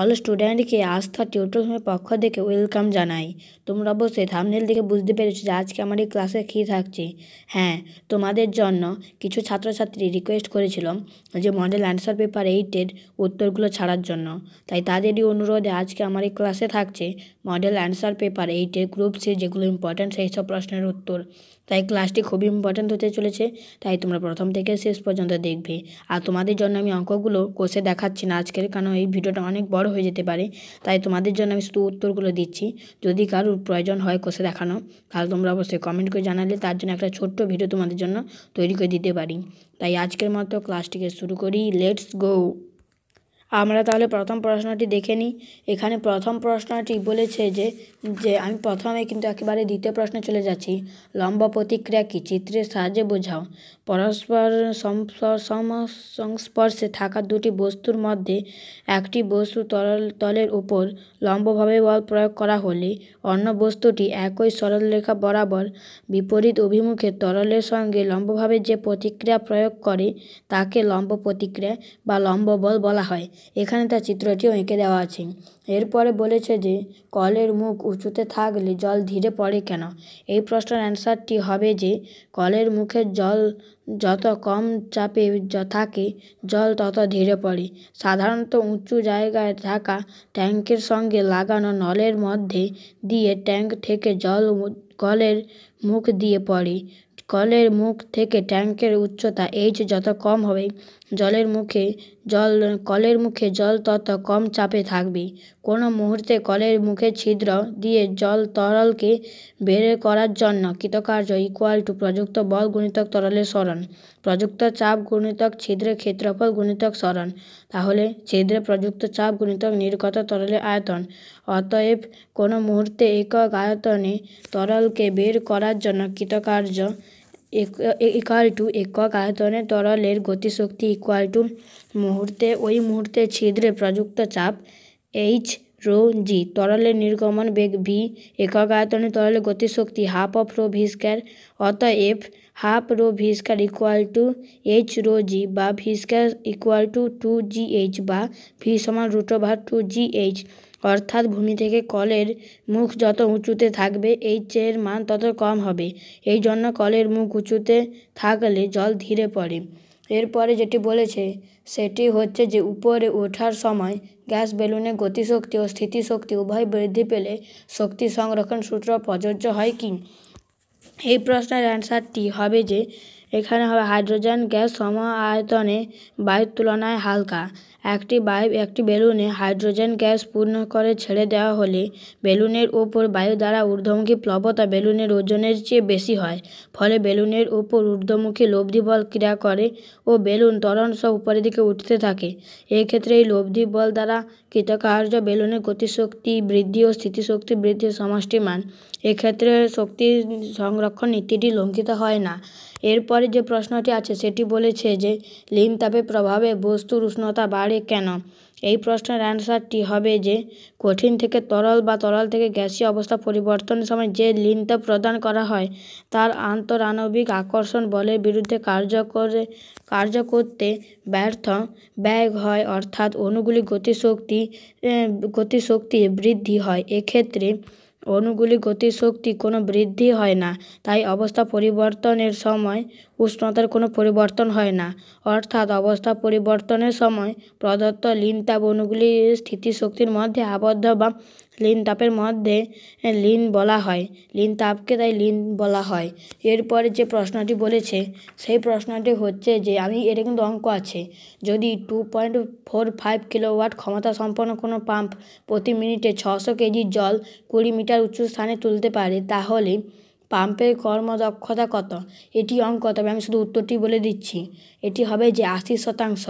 all স্টুডেন্টকে আস্থা টিউটোরিয়ালের পক্ষ থেকে ওয়েলকাম জানাই তোমরা অবশ্যই থামনেল দেখে বুঝতে পেরেছো যে আজকে আমার এই ক্লাসে কী থাকছে হ্যাঁ তোমাদের জন্য কিছু ছাত্রছাত্রী রিকোয়েস্ট করেছিল যে মডেল অ্যান্সার পেপার এইটের উত্তরগুলো ছাড়ার জন্য তাই তাদেরই অনুরোধে আজকে আমার এই ক্লাসে থাকছে মডেল অ্যান্সার পেপার এইটের গ্রুপ সি যেগুলো ইম্পর্ট্যান্ট সেই সব প্রশ্নের উত্তর তাই ক্লাসটি খুবই ইম্পর্ট্যান্ট হতে চলেছে তাই তোমরা প্রথম থেকে শেষ পর্যন্ত দেখবে আর তোমাদের জন্য আমি অঙ্কগুলো কষে দেখাচ্ছি না আজকের কারণ এই ভিডিওটা অনেক বড় হয়ে যেতে পারে তাই তোমাদের জন্য আমি শুধু উত্তরগুলো দিচ্ছি যদি কারোর প্রয়োজন হয় কষে দেখানো তাহলে তোমরা অবশ্যই কমেন্ট করে জানালে তার জন্য একটা ছোট্ট ভিডিও তোমাদের জন্য তৈরি করে দিতে পারি তাই আজকের মতো ক্লাসটিকে শুরু করি লেটস গো আমরা তাহলে প্রথম প্রশ্নটি দেখে নিই এখানে প্রথম প্রশ্নটি বলেছে যে যে আমি প্রথমে কিন্তু একেবারে দ্বিতীয় প্রশ্নে চলে যাচ্ছি লম্ব প্রতিক্রিয়া কি চিত্রের সাহায্যে বোঝাও পরস্পর সংস্পর্শে থাকা দুটি বস্তুর মধ্যে একটি বস্তু তরল তলের উপর লম্বভাবে বল প্রয়োগ করা হলে অন্য বস্তুটি একই সরলরেখা বরাবর বিপরীত অভিমুখে তরলের সঙ্গে লম্বভাবে যে প্রতিক্রিয়া প্রয়োগ করে তাকে লম্ব প্রতিক্রিয়া বা লম্ব বল বলা হয় এখানে তার চিত্রটিও এঁকে দেওয়া আছে এরপরে বলেছে যে কলের মুখ উঁচুতে থাকলে জল ধীরে পড়ে কেন এই প্রশ্নের অ্যানসারটি হবে যে কলের মুখের জল যত কম চাপে থাকে জল তত ধীরে পড়ে সাধারণত উঁচু জায়গায় থাকা ট্যাঙ্কের সঙ্গে লাগানো নলের মধ্যে দিয়ে ট্যাঙ্ক থেকে জল কলের মুখ দিয়ে পড়ে কলের মুখ থেকে ট্যাঙ্কের উচ্চতা এইচ যত কম হবে জলের মুখে জল কলের মুখে জল তত কম চাপে থাকবে কোনো মুহূর্তে কলের মুখে ছিদ্র দিয়ে জল তরলকে বের করার জন্য কৃতকার্য ইকুয়াল টু প্রযুক্ত বল গুণিতক তরলের সরণ প্রযুক্ত চাপ গুণিতক ছিদ্রে ক্ষেত্রফল গুণিতক সরণ তাহলে ছিদ্রে প্রযুক্ত চাপ গুণিতক নির্গত তরলের আয়তন অতএব কোনো মুহূর্তে একক আয়তনে তরলকে বের করার জন্য কৃতকার্য ইকুয়াল টু একক আয়তনে তরলের গতিশক্তি ইকুয়াল টু মুহূর্তে ওই মুহূর্তে ছিদ্রে প্রযুক্ত চাপ এইচ রো জি তরলের নির্গমন বেগ ভি একক আয়তনে তরলের গতিশক্তি half of rho V square অতএব half rho V square equal to H rho G বা V square equal to two G H বা ভি সমান root over two G H অর্থাৎ ভূমি থেকে কলের মুখ যত উঁচুতে থাকবে এই এর মান তত কম হবে এই জন্য কলের মুখ উঁচুতে থাকলে জল ধীরে পড়ে এরপরে যেটি বলেছে সেটি হচ্ছে যে উপরে ওঠার সময় গ্যাস বেলুনে গতিশক্তি ও স্থিতিশক্তি উভয় বৃদ্ধি পেলে শক্তি সংরক্ষণ সূত্র প্রযোজ্য হয় কি এই প্রশ্নের অ্যান্সারটি হবে যে এখানে হবে হাইড্রোজেন গ্যাস সম আয়তনে বায়ুর তুলনায় হালকা একটি বায়ু একটি বেলুনে হাইড্রোজেন গ্যাস পূর্ণ করে ছেড়ে দেওয়া হলে বেলুনের ওপর বায়ু দ্বারা ঊর্ধ্বমুখী প্লবতা বেলুনের ওজনের চেয়ে বেশি হয় ফলে বেলুনের ওপর ঊর্ধ্বমুখী লব্ধি বল ক্রিয়া করে ও বেলুন ত্বরণ সহ উপরের দিকে উঠতে থাকে এই ক্ষেত্রে এই লব্ধি বল দ্বারা কৃতকার্য বেলুনের গতিশক্তি বৃদ্ধি ও স্থিতিশক্তি বৃদ্ধির সমষ্টিমান এক্ষেত্রে শক্তি সংরক্ষণ নীতিটি লঙ্ঘিত হয় না এরপরে যে প্রশ্নটি আছে সেটি বলেছে যে লিন প্রভাবে বস্তুর উষ্ণতা বাড়ে কেন এই প্রশ্নের অ্যান্সারটি হবে যে কঠিন থেকে তরল বা তরল থেকে গ্যাসীয় অবস্থা পরিবর্তনের সময় যে লিন তাপ প্রদান করা হয় তার আন্তরাণবিক আকর্ষণ বলের বিরুদ্ধে কার্য করে কার্য করতে ব্যর্থ ব্যয় হয় অর্থাৎ অণুগুলি গতিশক্তি গতিশক্তি বৃদ্ধি হয় এক্ষেত্রে অণুগুলির গতিশক্তি কোনো বৃদ্ধি হয় না তাই অবস্থা পরিবর্তনের সময় উষ্ণতার কোনো পরিবর্তন হয় না অর্থাৎ অবস্থা পরিবর্তনের সময় প্রদত্ত লিনতাপ অণুগুলি স্থিতিশক্তির মধ্যে আবদ্ধ বা লিনতাপের মধ্যে লিন বলা হয় লিনতাপকে তাই লিন বলা হয় এরপরে যে প্রশ্নটি বলেছে সেই প্রশ্নটি হচ্ছে যে আমি এটা কিন্তু অঙ্ক আছে যদি two point four five kilowatt ক্ষমতা সম্পন্ন কোনো পাম্প প্রতি মিনিটে ছশো কেজি জল কুড়ি মিটার উঁচু স্থানে তুলতে পারে তাহলে পাম্পের কর্মদক্ষতা কত এটি অঙ্ক তবে আমি শুধু উত্তরটি বলে দিচ্ছি এটি হবে যে আশি শতাংশ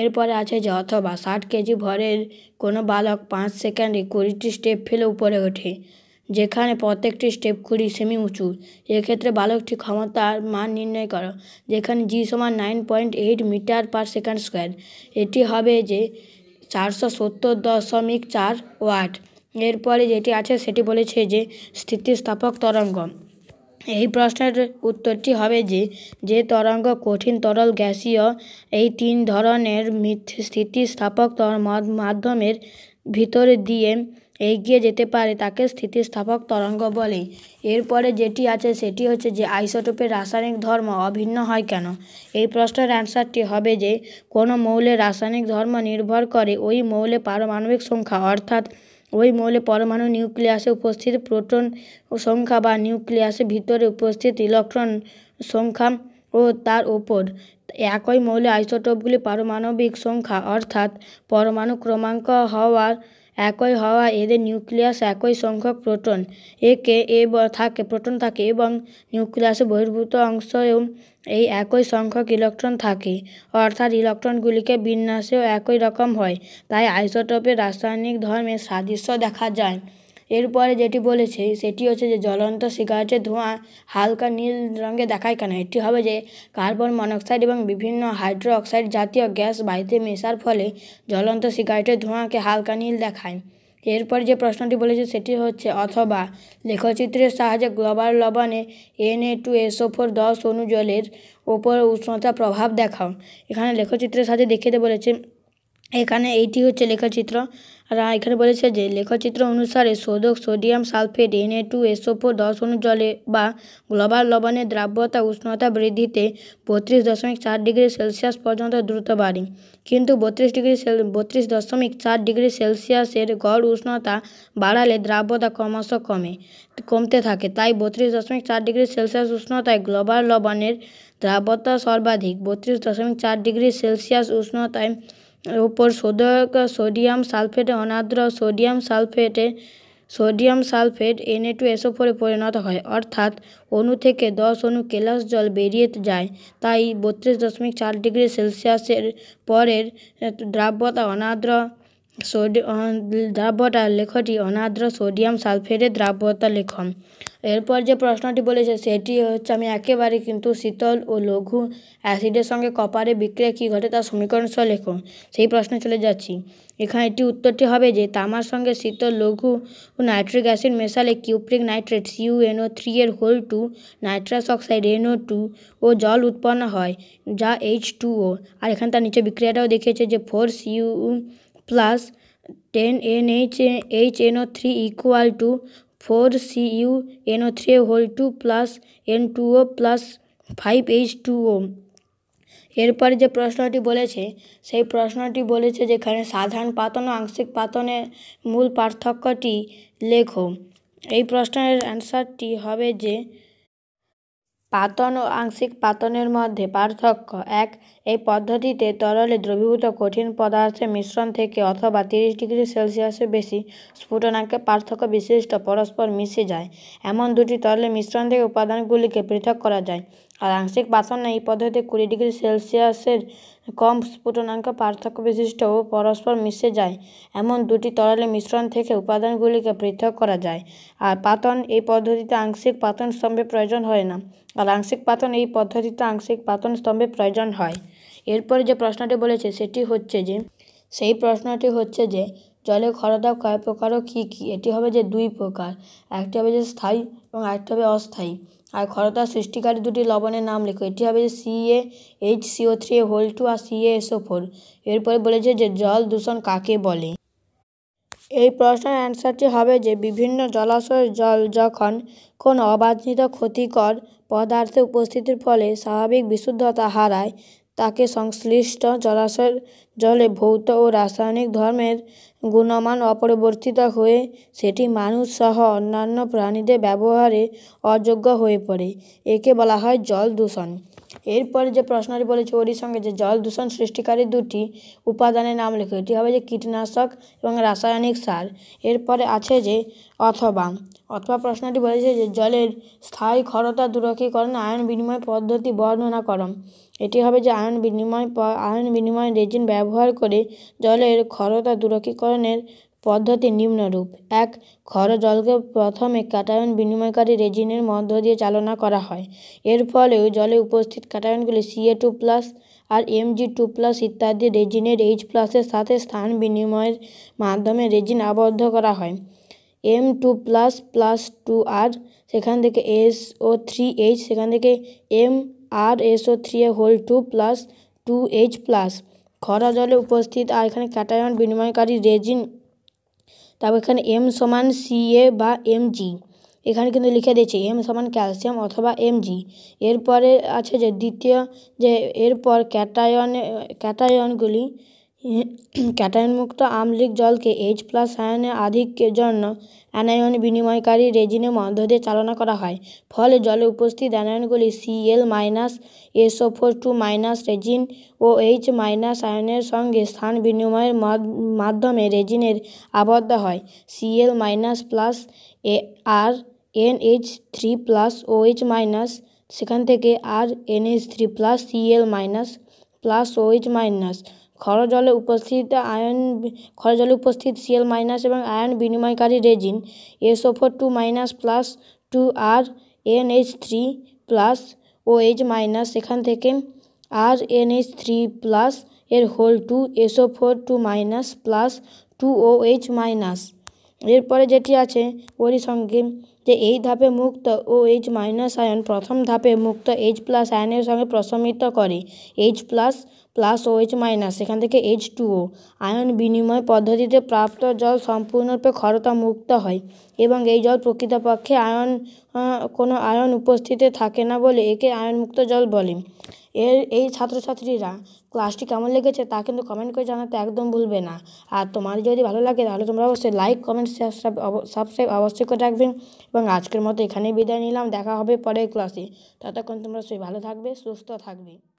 এরপরে আছে যে অথবা ষাট কেজি ভরের কোনো বালক পাঁচ সেকেন্ডে কুড়িটি স্টেপ ফেলে উপরে ওঠে যেখানে প্রত্যেকটি স্টেপ কুড়ি সেমি উঁচু এক্ষেত্রে বালকটি ক্ষমতার মান নির্ণয় করো যেখানে জি সমান nine point eight metre per second square এটি হবে যে চারশো সত্তর দশমিক চার ওয়াট এরপরে যেটি আছে সেটি বলেছে যে স্থিতিস্থাপক তরঙ্গ এই প্রশ্নের উত্তরটি হবে যে যে তরঙ্গ কঠিন তরল গ্যাসীয় এই তিন ধরনের স্থিতিস্থাপক মাধ্যমের ভিতর দিয়ে এগিয়ে যেতে পারে তাকে স্থিতিস্থাপক তরঙ্গ বলে এরপরে যেটি আছে সেটি হচ্ছে যে আইসোটোপের রাসায়নিক ধর্ম অভিন্ন হয় কেন এই প্রশ্নের অ্যান্সারটি হবে যে কোনো মৌলের রাসায়নিক ধর্ম নির্ভর করে ওই মৌলে পারমাণবিক সংখ্যা অর্থাৎ ওই মৌলের পরমাণু নিউক্লিয়াসে উপস্থিত প্রোটন সংখ্যা বা নিউক্লিয়াসের ভিতরে উপস্থিত ইলেকট্রন সংখ্যা ও তার ওপর একই মৌলের আইসোটোপগুলি পারমাণবিক সংখ্যা অর্থাৎ পরমাণু ক্রমাঙ্ক হওয়ার একই হওয়া এদের নিউক্লিয়াস একই সংখ্যক প্রোটন একে এ থাকে প্রোটন থাকে এবং নিউক্লিয়াসের বহির্ভূত অংশেও এই একই সংখ্যক ইলেকট্রন থাকে অর্থাৎ ইলেকট্রনগুলিকে বিন্যাসেও একই রকম হয় তাই আইসোটোপের রাসায়নিক ধর্মের সাদৃশ্য দেখা যায় এরপরে যেটি বলেছে সেটি হচ্ছে যে জ্বলন্ত সিগারেটের ধোঁয়া হালকা নীল রঙে দেখায় কেন এটি হবে যে কার্বন মনোক্সাইড এবং বিভিন্ন হাইড্রো অক্সাইড জাতীয় গ্যাস বাড়িতে মেশার ফলে জ্বলন্ত সিগারেটের ধোঁয়াকে হালকা নীল দেখায় এরপর যে প্রশ্নটি বলেছে সেটি হচ্ছে অথবা লেখচিত্রের সাহায্যে গ্লোবাল লবণে N A two SO four দশ অনুজলের ওপর উষ্ণতা প্রভাব দেখাও এখানে লেখচিত্রের সাহায্যে দেখিয়ে বলেছে এখানে এইটি হচ্ছে লেখাচিত্র আর এখানে বলেছে যে লেখচিত্র অনুসারে শোধক sodium sulphate NA two SO four দশ অনু জলে বা গ্লোবাল লবণের দ্রাব্যতা উষ্ণতা বৃদ্ধিতে বত্রিশ দশমিক চার ডিগ্রি সেলসিয়াস পর্যন্ত দ্রুত বাড়ে কিন্তু বত্রিশ ডিগ্রি সেল বত্রিশ দশমিক চার ডিগ্রি সেলসিয়াসের গড় উষ্ণতা বাড়ালে দ্রাব্যতা ক্রমশ কমে কমতে থাকে তাই বত্রিশ দশমিক চার ডিগ্রি সেলসিয়াস উষ্ণতায় গ্লোবাল লবণের দ্রাব্যতা সর্বাধিক বত্রিশ দশমিক চার ডিগ্রি সেলসিয়াস উষ্ণতায় ওপর শোধক সোডিয়াম সালফেট অনাদ্র সোডিয়াম সালফেটে sodium sulphate NA two SO ফোরে পরিণত হয় অর্থাৎ অণু থেকে দশ অণু কেলাস জল বেরিয়ে যায় তাই বত্রিশ দশমিক চার ডিগ্রি সেলসিয়াসের পরের দ্রাব্যতা অনাদ্র সোডি দ্রাব্যতা লেখটি অনাদ্র সোডিয়াম সালফেটের দ্রাব্যতা লেখন এরপর যে প্রশ্নটি বলেছে সেটি হচ্ছে আমি একেবারে কিন্তু শীতল ও লঘু অ্যাসিডের সঙ্গে কপারে বিক্রিয়া কী ঘটে তার সমীকরণ সহ লেখো সেই প্রশ্নে চলে যাচ্ছি এখানে একটি উত্তরটি হবে যে তামার সঙ্গে শীতল লঘু ও নাইট্রিক অ্যাসিড মেশালে cupric nitrate CU NO three এর whole two nitrous oxide NO two ও জল উৎপন্ন হয় যা এইচ টু ও আর এখানে তার নিচে বিক্রিয়াটাও দেখিয়েছে যে four CU plus ten N H H NO three equal to four C U N O three whole two plus N two O plus five H two O এরপর যে প্রশ্নটি বলেছে সেই প্রশ্নটি বলেছে যেখানে সাধারণ পাতন ও আংশিক পাতনের মূল পার্থক্যটি লেখো এই প্রশ্নের অ্যান্সারটি হবে যে পাতন ও আংশিক পাতনের মধ্যে পার্থক্য এক এই পদ্ধতিতে তরলে দ্রবীভূত কঠিন পদার্থের মিশ্রণ থেকে অথবা তিরিশ ডিগ্রি সেলসিয়াসের বেশি স্ফুটনাঙ্কে পার্থক্য বিশিষ্ট পরস্পর মিশে যায় এমন দুটি তরলের মিশ্রণ থেকে উপাদানগুলিকে পৃথক করা যায় আর আংশিক পাতন এই পদ্ধতি কুড়ি ডিগ্রি সেলসিয়াসের কম স্ফুটনাঙ্ক পার্থক্য বিশিষ্ট ও পরস্পর মিশে যায় এমন দুটি তরলের মিশ্রণ থেকে উপাদানগুলিকে পৃথক করা যায় আর পাতন এই পদ্ধতিতে আংশিক পাতন স্তম্ভে প্রয়োজন হয় না আর আংশিক পাতন এই পদ্ধতিতে আংশিক পাতন স্তম্ভে প্রয়োজন হয় এরপরে যে প্রশ্নটি বলেছে সেটি হচ্ছে যে সেই প্রশ্নটি হচ্ছে যে জলে খরদাব কয় প্রকার ও কী কী এটি হবে যে দুই প্রকার একটি হবে যে স্থায়ী এবং আরেকটি হবে অস্থায়ী আর খরদার সৃষ্টিকারী দুটি লবণের নাম লেখো এটি হবে যে C A H CO three whole two আর সি এ এসও ফোর এরপরে বলেছে যে জল দূষণ কাকে বলে এই প্রশ্নের অ্যানসারটি হবে যে বিভিন্ন জলাশয়ের জল যখন কোনো অবাঞ্ছিত ক্ষতিকর পদার্থের উপস্থিতির ফলে স্বাভাবিক বিশুদ্ধতা হারায় তাকে সংশ্লিষ্ট জলাশয়ের জলে ভৌত ও রাসায়নিক ধর্মের গুণমান অপরিবর্তিত হয়ে সেটি মানুষ সহ অন্যান্য প্রাণীদের ব্যবহারে অযোগ্য হয়ে পড়ে একে বলা হয় জল দূষণ এরপরে যে প্রশ্নটি বলেছে ওরই সঙ্গে যে জল দূষণ সৃষ্টিকারী দুটি উপাদানের নাম লেখো এটি হবে যে কীটনাশক এবং রাসায়নিক সার এরপরে আছে যে অথবা অথবা প্রশ্নটি বলেছে যে জলের স্থায়ী ক্ষরতা দূরকীকরণ আয়ন বিনিময় পদ্ধতি বর্ণনা করম এটি হবে যে আয়ন বিনিময় আয়ন বিনিময় রেজিন ব্যবহার করে জলের ক্ষরতা দূরকীকরণের পদ্ধতি নিম্নরূপ এক খর জলকে প্রথমে কাটায়ন বিনিময়কারী রেজিনের মধ্য দিয়ে চালনা করা হয় এর ফলে জলে উপস্থিত কাটায়নগুলি সিএ টু প্লাস আর এমজি টু প্লাস ইত্যাদি রেজিনের এইচ প্লাসের সাথে স্থান বিনিময়ের মাধ্যমে রেজিন আবদ্ধ করা হয় M two plus plus two R সেখান থেকে এস ও থ্রি এইচ সেখান থেকে M R S O three A whole two plus two H plus খরা জলে উপস্থিত আর এখানে ক্যাটায়ন বিনিময়কারী রেজিন তারপর এখানে এম সমান সিএ বা এমজি এখানে কিন্তু লিখে দিয়েছে এম সমান ক্যালসিয়াম অথবা এমজি এরপরে আছে যে দ্বিতীয় যে এরপর ক্যাটায়ন ক্যাটায়নগুলি ক্যাটায়নমুক্ত আম্লিক জলকে এইচ প্লাস আয়নে আধিক্যের জন্য অ্যানায়ন বিনিময়কারী রেজিনের মধ্য দিয়ে চালনা করা হয় ফলে জলে উপস্থিত অ্যানায়নগুলি সিএল মাইনাস ও four two minus resin O H minus আয়নের সঙ্গে স্থান বিনিময়ের মাধ্যমে রেজিনের আবদ্ধ হয় CL minus plus A R N H three plus O H minus সেখান থেকে R H three plus CL minus plus O H minus ক্ষার জলে উপস্থিত আয়ন ক্ষার জলে উপস্থিত সিএল মাইনাস এবং আয়ন বিনিময়কারী resin SO four two minus plus two R NH three plus O H minus এখান থেকে আর এনএইচ থ্রি প্লাস এর whole two SO four two minus plus two O H minus এরপরে যেটি আছে ওরই সঙ্গে যে এই ধাপে মুক্ত ও এইচ মাইনাস আয়ন প্রথম ধাপে মুক্ত এইচ প্লাস আয়নের সঙ্গে প্রশমিত করে H plus plus OH minus সেখান থেকে এইচ টু ও আয়ন বিনিময় পদ্ধতিতে প্রাপ্ত জল সম্পূর্ণরূপে ক্ষরতামুক্ত হয় এবং এই জল প্রকৃতপক্ষে আয়ন কোনো আয়ন উপস্থিতি থাকে না বলে একে আয়নমুক্ত জল বলে এর এই ছাত্রছাত্রীরা ক্লাসটি কেমন লেগেছে তা কিন্তু কমেন্ট করে জানাতে একদম ভুলবে না আর তোমার যদি ভালো লাগে তাহলে তোমরা অবশ্যই লাইক কমেন্ট সাবস্ক্রাইব অবশ্যই করে রাখবেন এবং আজকের মতো এখানেই বিদায় নিলাম দেখা হবে পরের ক্লাসে ততক্ষণ তোমরা সেই ভালো থাকবে সুস্থ থাকবে